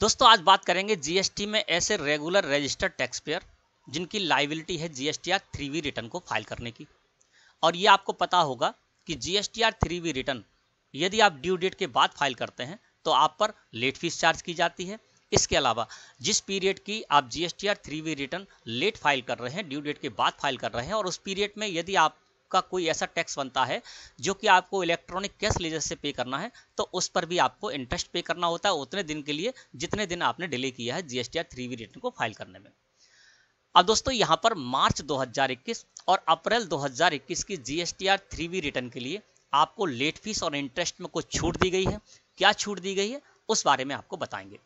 दोस्तों आज बात करेंगे जीएसटी में ऐसे रेगुलर रजिस्टर्ड टैक्स पेयर जिनकी लाइबिलिटी है GST R three B return को फाइल करने की और ये आपको पता होगा कि GST R three B return यदि आप ड्यू डेट के बाद फाइल करते हैं तो आप पर लेट फीस चार्ज की जाती है इसके अलावा जिस पीरियड की आप G S T R three B return late file कर रहे हैं ड्यू डेट के बाद फाइल कर रहे हैं और उस पीरियड में यदि आप का कोई ऐसा टैक्स बनता है जो कि आपको इलेक्ट्रॉनिक कैश लेजर से पे करना है तो उस पर भी आपको इंटरेस्ट पे करना होता है उतने दिन के लिए जितने दिन आपने डिले किया है जीएसटी आर थ्री रिटर्न को फाइल करने में अब दोस्तों यहाँ पर मार्च 2021 और अप्रैल 2021 की जीएसटी आर थ्री रिटर्न के लिए आपको लेट फीस और इंटरेस्ट में कुछ छूट दी गई है क्या छूट दी गई है उस बारे में आपको बताएंगे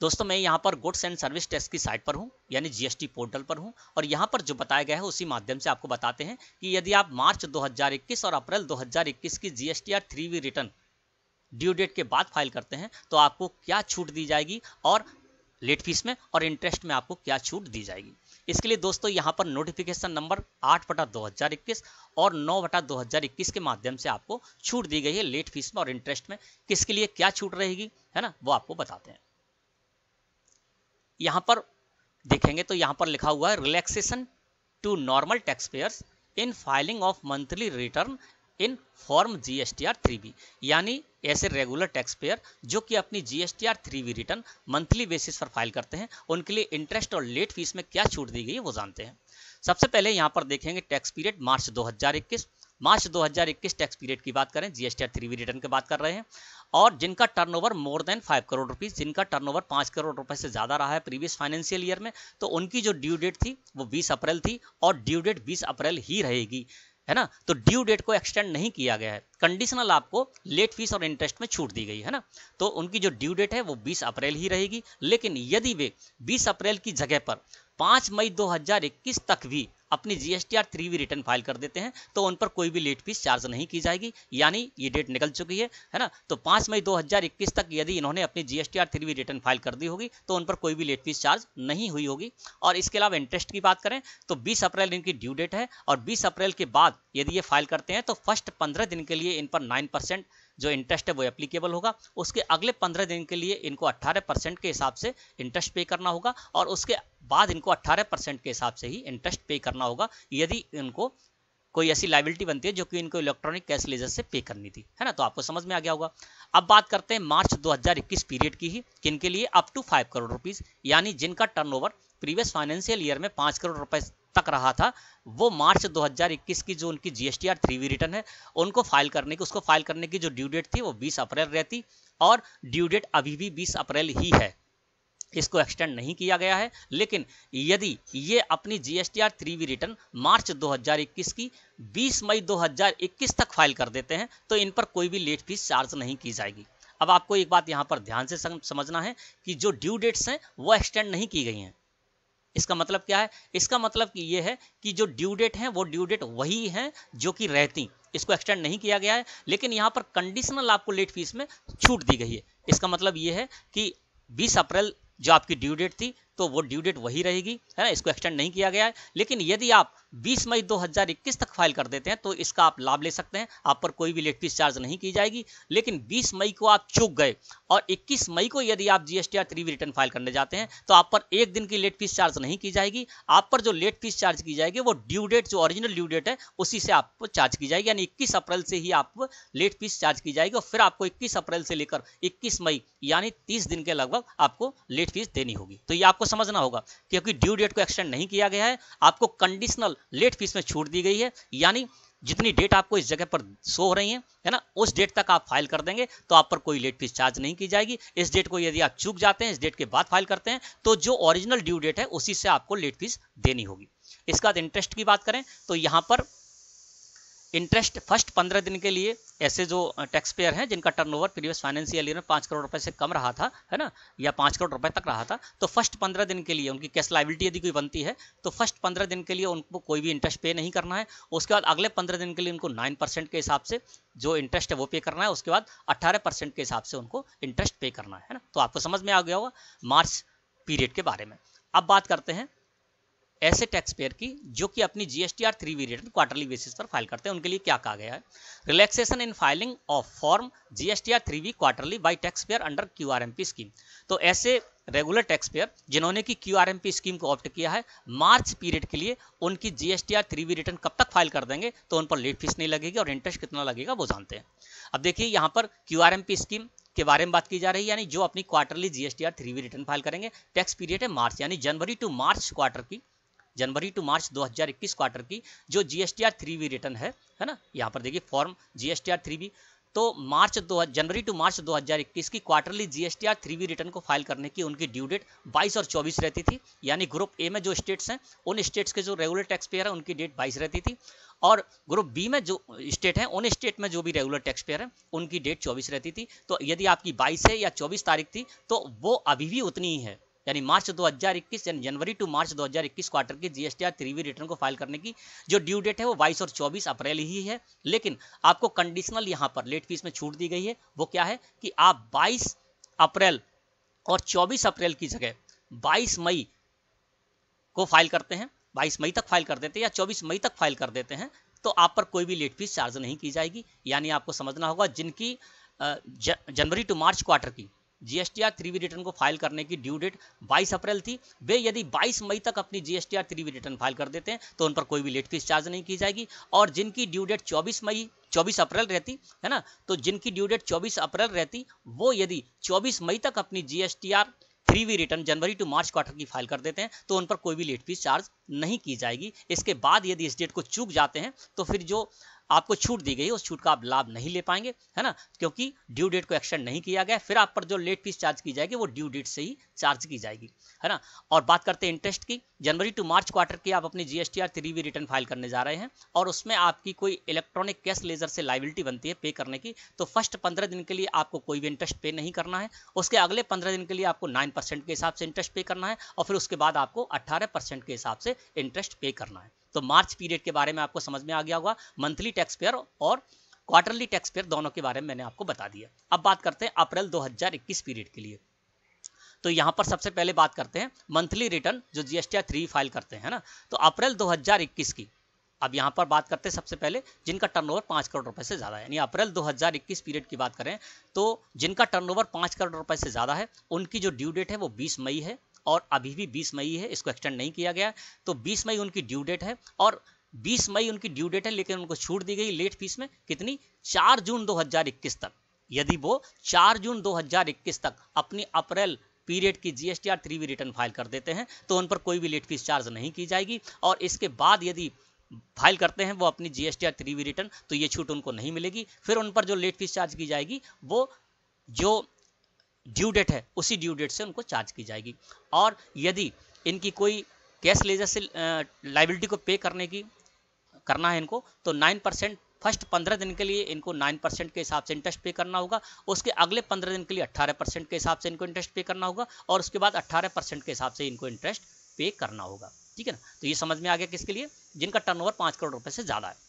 दोस्तों मैं यहाँ पर गुड्स एंड सर्विस टैक्स की साइट पर हूँ यानी जीएसटी पोर्टल पर हूँ और यहाँ पर जो बताया गया है उसी माध्यम से आपको बताते हैं कि यदि आप मार्च 2021 और अप्रैल 2021 की GST R three B return due date के बाद फाइल करते हैं तो आपको क्या छूट दी जाएगी और लेट फीस में और इंटरेस्ट में आपको क्या छूट दी जाएगी इसके लिए दोस्तों यहाँ पर नोटिफिकेशन नंबर आठ बटा दो और नौ बटा दो के माध्यम से आपको छूट दी गई है लेट फीस में और इंटरेस्ट में किसके लिए क्या छूट रहेगी है ना वो आपको बताते हैं यहां पर देखेंगे तो यहां पर लिखा हुआ है relaxation to normal taxpayers in filing of monthly return in form G S यानी ऐसे रेगुलर टैक्स पेयर जो कि अपनी G S return monthly basis पर फाइल करते हैं उनके लिए इंटरेस्ट और लेट फीस में क्या छूट दी गई है वो जानते हैं सबसे पहले यहां पर देखेंगे tax period March 2021 March 2021 tax period की बात करें जीएसटी थ्री रिटर्न की बात कर रहे हैं और जिनका turnover more than five crore rupees जिनका टर्नओवर पांच करोड़ रुपए से ज्यादा रहा है प्रीवियस फाइनेंशियल ईयर में तो उनकी जो ड्यू डेट थी वो बीस अप्रैल थी और ड्यू डेट बीस अप्रैल ही रहेगी है ना तो ड्यू डेट को एक्सटेंड नहीं किया गया है कंडीशनल आपको लेट फीस और इंटरेस्ट में छूट दी गई है ना तो उनकी जो ड्यू डेट है वो 20 अप्रैल ही रहेगी लेकिन यदि वे 20 अप्रैल की जगह पर 5 मई 2021 तक भी अपनी GST R three return file कर देते हैं तो उन पर कोई भी लेट फीस चार्ज नहीं की जाएगी यानी ये डेट निकल चुकी है है ना तो पांच मई 2021 तक यदि इन्होंने अपनी GST R three return file कर दी होगी तो उन पर कोई भी लेट फीस चार्ज नहीं हुई होगी और इसके अलावा इंटरेस्ट की बात करें तो बीस अप्रैल इनकी ड्यू डेट है और बीस अप्रैल के बाद यदि ये फाइल करते हैं तो फर्स्ट पंद्रह दिन के लिए इन पर नाइन जो इंटरेस्ट है वो एप्लीकेबल होगा उसके अगले पंद्रह दिन के लिए इनको अट्ठारह परसेंट के हिसाब से इंटरेस्ट पे करना होगा और उसके बाद इनको अट्ठारह परसेंट के हिसाब से ही इंटरेस्ट पे करना होगा यदि इनको कोई ऐसी लाइबिलिटी बनती है जो कि इनको इलेक्ट्रॉनिक कैश लेजर से पे करनी थी है ना तो आपको समझ में आ गया होगा अब बात करते हैं मार्च 2021 पीरियड की ही किन के लिए up to five crore rupees यानी जिनका टर्नओवर प्रीवियस फाइनेंशियल ईयर में पांच करोड़ रुपए तक रहा था वो मार्च 2021 की जो उनकी GST R three B return है उनको फाइल करने की उसको फाइल करने की जो ड्यू डेट थी वो 20 अप्रैल रहती और ड्यू डेट अभी भी 20 अप्रैल ही है इसको एक्सटेंड नहीं किया गया है लेकिन यदि ये अपनी R three B return March 2021 की 20 मई 2021 तक फाइल कर देते हैं तो इन पर कोई भी लेट फीस चार्ज नहीं की जाएगी अब आपको एक बात यहाँ पर ध्यान से समझना है कि जो ड्यू डेट्स हैं वो एक्सटेंड नहीं की गई हैं इसका मतलब क्या है इसका मतलब कि ये है कि जो ड्यू डेट है वो ड्यू डेट वही है जो कि रहती इसको एक्सटेंड नहीं किया गया है लेकिन यहाँ पर कंडीशनल आपको लेट फीस में छूट दी गई है इसका मतलब ये है कि 20 अप्रैल जो आपकी ड्यू डेट थी तो वो ड्यू डेट वही रहेगी है ना इसको एक्सटेंड नहीं किया गया है लेकिन यदि आप 20 मई 2021 तक फाइल कर देते हैं तो इसका आप लाभ ले सकते हैं आप पर कोई भी लेट फीस चार्ज नहीं की जाएगी लेकिन 20 मई को आप चूक गए और 21 मई को यदि आप GST R three return file करने जाते हैं तो आप पर एक दिन की लेट फीस चार्ज नहीं की जाएगी आप पर जो लेट फीस चार्ज की जाएगी वो ड्यू डेट जो ऑरिजिनल ड्यू डेट है उसी से आपको चार्ज की जाएगी यानी इक्कीस अप्रैल से ही आप लेट फीस चार्ज की जाएगी और फिर आपको इक्कीस अप्रैल से लेकर इक्कीस मई यानी तीस दिन के लगभग आपको लेट फीस देनी होगी तो ये आपको समझना होगा क्योंकि ड्यू डेट को एक्सटेंड नहीं किया गया है आपको कंडीशनल लेट फीस में छूट दी गई है यानी जितनी डेट आपको इस जगह पर शो हो रही है है ना उस डेट तक आप फाइल कर देंगे तो आप पर कोई लेट फीस चार्ज नहीं की जाएगी इस डेट को यदि आप चूक जाते हैं इस डेट के बाद फाइल करते हैं तो जो ओरिजिनल ड्यू डेट है उसी से आपको लेट फीस देनी होगी इसका इंटरेस्ट की बात करें तो यहाँ पर इंटरेस्ट फर्स्ट पंद्रह दिन के लिए ऐसे जो टैक्स पेयर हैं जिनका टर्नओवर प्रीवियस फाइनेंशियल ईयर में पाँच करोड़ रुपए से कम रहा था है ना या पाँच करोड़ रुपए तक रहा था तो फर्स्ट पंद्रह दिन के लिए उनकी कैश लाइबिलिटी यदि कोई बनती है तो फर्स्ट पंद्रह दिन के लिए उनको कोई भी इंटरेस्ट पे नहीं करना है उसके बाद अगले पंद्रह दिन के लिए उनको नाइन परसेंट के हिसाब से जो इंटरेस्ट है वो पे करना है उसके बाद अट्ठारह परसेंट के हिसाब से उनको इंटरेस्ट पे करना है ना तो आपको समझ में आ गया होगा मार्च पीरियड के बारे में अब बात करते हैं ऐसे टैक्स पेयर की जो कि अपनी GSTR three B return quarterly basis पर फाइल करते हैं उनके लिए क्या कहा गया है relaxation in filing of form GSTR three B quarterly by taxpayer under QRMP scheme तो ऐसे रेगुलर टैक्स पेयर जिन्होंने कि क्यूआरएमपी स्कीम को ऑप्ट किया है मार्च पीरियड के लिए उनकी जीएसटीआर थ्री वी रिटर्न कब तक फाइल कर देंगे तो उन पर लेट फीस नहीं लगेगी और इंटरेस्ट कितना लगेगा वो जानते हैं अब देखिए यहाँ पर क्यूआरएमपी स्कीम के बारे में बात की जा रही है यानी जो अपनी quarterly GSTR three B return file करेंगे टैक्स पीरियड है मार्च यानी जनवरी टू मार्च क्वार्टर की जनवरी टू मार्च 2021 क्वार्टर की जो जी एस रिटर्न है है ना यहाँ पर देखिए फॉर्म जी एस तो मार्च दो जनवरी टू मार्च 2021 की क्वार्टरली जी थ्री रिटर्न को फाइल करने की उनकी ड्यू डेट 22 और 24 रहती थी यानी ग्रुप ए में जो स्टेट्स हैं उन स्टेट्स के जो रेगुलर टैक्स पेयर हैं उनकी डेट 22 रहती थी और ग्रुप बी में जो स्टेट हैं उन स्टेट में जो भी रेगुलर टैक्स पेयर हैं उनकी डेट चौबीस रहती थी तो यदि आपकी बाईस है या चौबीस तारीख थी तो वो अभी भी उतनी ही है यानी मार्च 2021 यानी जनवरी टू मार्च 2021 क्वार्टर की जीएसटी या रिटर्न को फाइल करने की जो ड्यू डेट है वो 22 और चौबीस अप्रैल ही है लेकिन आपको कंडीशनल यहाँ पर लेट फीस में छूट दी गई है वो क्या है कि आप बाईस अप्रैल और चौबीस अप्रैल की जगह बाईस मई को फाइल करते हैं बाईस मई तक फाइल कर देते हैं या चौबीस मई तक फाइल कर देते हैं तो आप पर कोई भी लेट फीस चार्ज नहीं की जाएगी यानी आपको समझना होगा जिनकी जनवरी टू मार्च क्वार्टर की जीएसटीआर थ्रीवी रिटर्न को फाइल करने की ड्यू डेट 22 अप्रैल थी वे यदि 22 मई तक अपनी जीएसटीआर थ्रीवी रिटर्न फाइल कर देते हैं तो उन पर कोई भी लेट फीस चार्ज नहीं की जाएगी और जिनकी ड्यू डेट 24 मई 24 अप्रैल रहती है ना तो जिनकी ड्यू डेट 24 अप्रैल रहती वो यदि 24 मई तक अपनी जीएसटीआर थ्री वी रिटर्न जनवरी टू मार्च क्वार्टर की फाइल कर देते हैं तो उन पर कोई भी लेट फीस चार्ज नहीं की जाएगी इसके बाद यदि इस डेट को चूक जाते हैं तो फिर जो आपको छूट दी गई उस छूट का आप लाभ नहीं ले पाएंगे है ना क्योंकि ड्यू डेट को एक्सटेंड नहीं किया गया फिर आप पर जो लेट फीस चार्ज की जाएगी वो ड्यू डेट से ही चार्ज की जाएगी है ना और बात करते हैं इंटरेस्ट की जनवरी टू मार्च क्वार्टर की आप अपनी R three B return file करने जा रहे हैं और उसमें आपकी कोई इलेक्ट्रॉनिक कैश लेजर से लाइबिलिटी बनती है पे करने की तो फर्स्ट पंद्रह दिन के लिए आपको कोई भी इंटरेस्ट पे नहीं करना है उसके अगले पंद्रह दिन के लिए आपको नाइन परसेंट के हिसाब से इंटरेस्ट पे करना है और फिर उसके बाद आपको अट्ठारह परसेंट के हिसाब से इंटरेस्ट पे करना है तो मार्च पीरियड के बारे में आपको समझ में आ गया होगा मंथली टैक्स पेयर और क्वार्टरली टैक्स पेयर दोनों के बारे में मैंने आपको बता दिया अब बात करते हैं अप्रैल 2021 पीरियड के लिए तो यहाँ पर सबसे पहले बात करते हैं मंथली रिटर्न जो जीएसटी थ्री फाइल करते हैं ना तो अप्रैल दो की अब यहाँ पर बात करते हैं सबसे पहले जिनका टर्नओवर पाँच करोड़ रुपए से ज़्यादा है यानी अप्रैल 2021 पीरियड की बात करें तो जिनका टर्नओवर ओवर पाँच करोड़ रुपए से ज़्यादा है उनकी जो ड्यू डेट है वो 20 मई है और अभी भी 20 मई है इसको एक्सटेंड नहीं किया गया तो 20 मई उनकी ड्यू डेट है और 20 मई उनकी ड्यू डेट है लेकिन उनको छूट दी गई लेट फीस में कितनी 4 जून 2021 तक यदि वो 4 जून 2021 तक अपनी अप्रैल पीरियड की GST R three return file कर देते हैं तो उन पर कोई भी लेट फीस चार्ज नहीं की जाएगी और इसके बाद यदि फाइल करते हैं वो अपनी जीएसटी आर थ्री रिटर्न तो ये छूट उनको नहीं मिलेगी फिर उन पर जो लेट फीस चार्ज की जाएगी वो जो ड्यू डेट है उसी ड्यू डेट से उनको चार्ज की जाएगी और यदि इनकी कोई कैश लेजर से लाइबिलिटी को पे करने की करना है इनको तो नाइन परसेंट फर्स्ट पंद्रह दिन के लिए इनको नाइन परसेंट के हिसाब से इंटरेस्ट पे करना होगा उसके अगले पंद्रह दिन के लिए अट्ठारह परसेंट के हिसाब से इनको इंटरेस्ट पे करना होगा और उसके बाद अट्ठारह परसेंट के हिसाब से इनको इंटरेस्ट पे करना होगा ठीक है ना तो ये समझ में आ गया किसके लिए जिनका टर्नओवर ओवर करोड़ रुपये से ज़्यादा है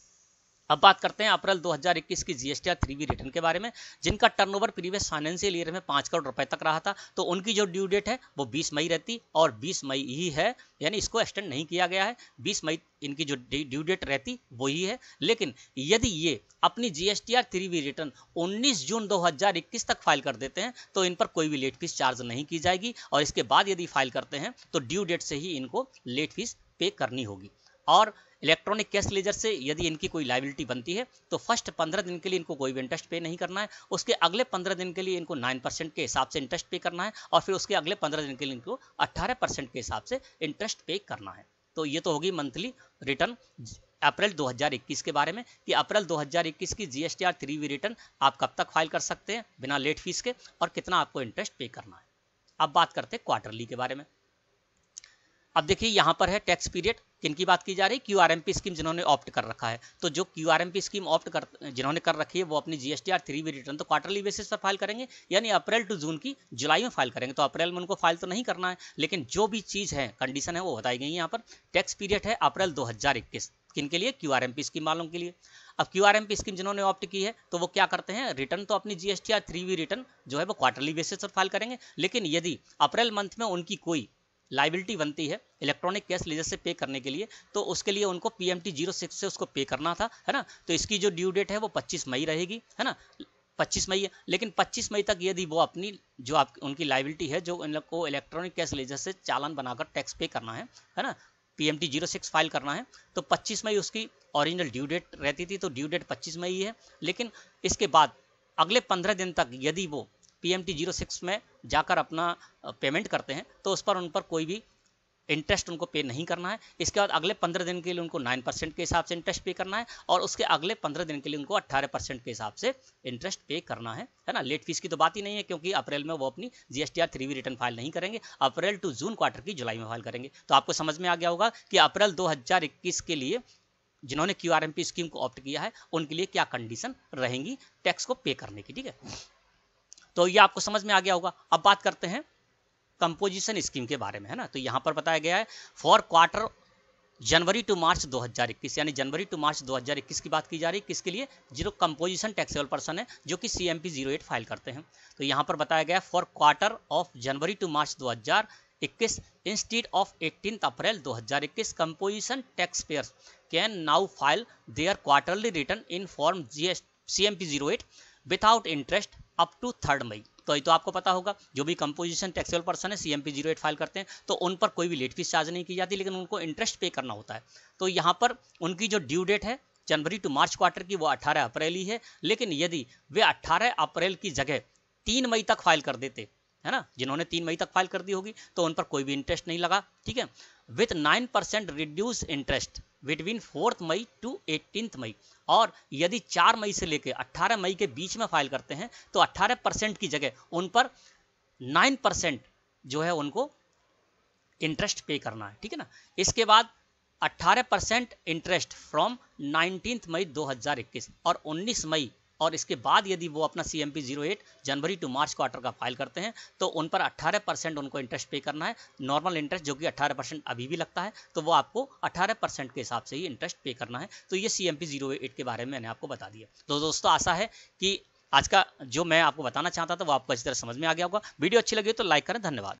अब बात करते हैं अप्रैल 2021 की जीएसटी थ्री बी रिटर्न के बारे में जिनका टर्नओवर प्रीवियस फाइनेंशियल ईयर में पाँच करोड़ रुपए तक रहा था तो उनकी जो ड्यू डेट है वो 20 मई रहती और 20 मई ही है यानी इसको एक्सटेंड नहीं किया गया है 20 मई इनकी जो ड्यू डेट रहती वही है लेकिन यदि ये अपनी जीएसटीआर थ्री वी रिटर्न उन्नीस जून दो तक फाइल कर देते हैं तो इन पर कोई भी लेट फीस चार्ज नहीं की जाएगी और इसके बाद यदि फाइल करते हैं तो ड्यू डेट से ही इनको लेट फीस पे करनी होगी और इलेक्ट्रॉनिक कैश लेजर से यदि इनकी कोई लाइबिलिटी बनती है तो फर्स्ट पंद्रह दिन के लिए इनको कोई भी इंटरेस्ट पे नहीं करना है उसके अगले पंद्रह दिन के लिए इनको नाइन परसेंट के हिसाब से इंटरेस्ट पे करना है और फिर उसके अगले पंद्रह दिन के लिए इनको अट्ठारह परसेंट के हिसाब से इंटरेस्ट पे करना है तो ये तो होगी मंथली रिटर्न अप्रैल 2021 के बारे में कि अप्रैल 2021 की G S T R three B return आप कब तक फाइल कर सकते हैं बिना लेट फीस के और कितना आपको इंटरेस्ट पे करना है अब बात करते हैं क्वार्टरली के बारे में अब देखिए यहाँ पर है टैक्स पीरियड किनकी बात की जा रही है Q R M P scheme जिन्होंने ऑप्ट कर रखा है तो जो Q R M P scheme opt कर जिन्होंने कर रखी है वो अपनी G S T R three B return तो क्वार्टरली बेसिस पर फाइल करेंगे यानी अप्रैल टू जून की जुलाई में फाइल करेंगे तो अप्रैल में उनको फाइल तो नहीं करना है लेकिन जो भी चीज़ है कंडीशन है वो बताई गई है यहाँ पर टैक्स पीरियड है अप्रैल दो हज़ार इक्कीस किन के लिए Q R M P scheme वालों के लिए अब Q R M P scheme जिन्होंने ऑप्ट की है तो वो क्या करते हैं रिटर्न तो अपनी G S T R three B return जो है वो क्वार्टरली बेसिस पर फाइल करेंगे लेकिन यदि अप्रैल मंथ में उनकी कोई लाइबिलिटी बनती है इलेक्ट्रॉनिक कैश लेजर से पे करने के लिए तो उसके लिए उनको पी एम से उसको पे करना था है ना तो इसकी जो ड्यू डेट है वो पच्चीस मई रहेगी है ना पच्चीस मई है लेकिन पच्चीस मई तक यदि वो अपनी जो आप उनकी लाइबिलिटी है जो उन लोग को इलेक्ट्रॉनिक कैश लेजर से चालान बनाकर टैक्स पे करना है है ना पी एम फाइल करना है तो पच्चीस मई उसकी ओरिजिनल ड्यू डेट रहती थी तो ड्यू डेट पच्चीस मई है लेकिन इसके बाद अगले पंद्रह दिन तक यदि वो पी एम में जाकर अपना पेमेंट करते हैं तो उस पर उन पर कोई भी इंटरेस्ट उनको पे नहीं करना है इसके बाद अगले पंद्रह दिन के लिए उनको नाइन परसेंट के हिसाब से इंटरेस्ट पे करना है और उसके अगले पंद्रह दिन के लिए उनको अट्ठारह परसेंट के हिसाब से इंटरेस्ट पे करना है है ना लेट फीस की तो बात ही नहीं है क्योंकि अप्रैल में वो अपनी G S three B return file नहीं करेंगे अप्रैल टू जून क्वार्टर की जुलाई में फाइल करेंगे तो आपको समझ में आ गया होगा कि अप्रैल दो के लिए जिन्होंने क्यू स्कीम को ऑप्ट किया है उनके लिए क्या कंडीशन रहेंगी टैक्स को पे करने की ठीक है तो ये आपको समझ में आ गया होगा अब बात करते हैं कंपोजिशन स्कीम के बारे में है ना तो यहाँ पर बताया गया है for quarter January to March 2021 यानी जनवरी टू मार्च 2021 की बात की जा रही है किसके लिए जीरो कंपोजिशन टैक्सेबल पर्सन है जो कि सी एम फाइल करते हैं तो यहाँ पर बताया गया for quarter of January to March 2021 हज़ार इक्कीस instead of eighteen April 2021 composition taxpayer can now file their quarterly return in form G S C M without interest up to third May तो ये तो आपको पता होगा जो भी कंपोजिशन टैक्सेबल पर्सन है जीरो एट फाइल करते हैं तो उन पर कोई भी लेट फीस चार्ज नहीं की जाती लेकिन उनको इंटरेस्ट पे करना होता है तो यहाँ पर उनकी जो ड्यू डेट है जनवरी टू मार्च क्वार्टर की वो 18 अप्रैल ही है लेकिन यदि वे 18 अप्रैल की जगह 3 मई तक फाइल कर देते है ना जिन्होंने तीन मई तक फाइल कर दी होगी तो उन पर कोई भी इंटरेस्ट नहीं लगा ठीक है with nine percent reduce interest between fourth May to eighteenth May और यदि चार मई से लेकर अट्ठारह मई के बीच में फाइल करते हैं तो अट्ठारह की जगह उन पर नाइन जो है उनको इंटरेस्ट पे करना है ठीक है ना इसके बाद 18 परसेंट इंटरेस्ट फ्रॉम 19 मई 2021 और 19 मई और इसके बाद यदि वो अपना सी एम जनवरी टू मार्च क्वार्टर का फाइल करते हैं तो उन पर 18 परसेंट उनको इंटरेस्ट पे करना है नॉर्मल इंटरेस्ट जो कि 18 परसेंट अभी भी लगता है तो वो आपको 18 परसेंट के हिसाब से ही इंटरेस्ट पे करना है तो ये सी एम के बारे में मैंने आपको बता दिया तो दोस्तों आशा है कि आज का जो मैं आपको बताना चाहता था वो आपको अच्छी तरह समझ में आ गया होगा वीडियो अच्छी लगी तो लाइक करें धन्यवाद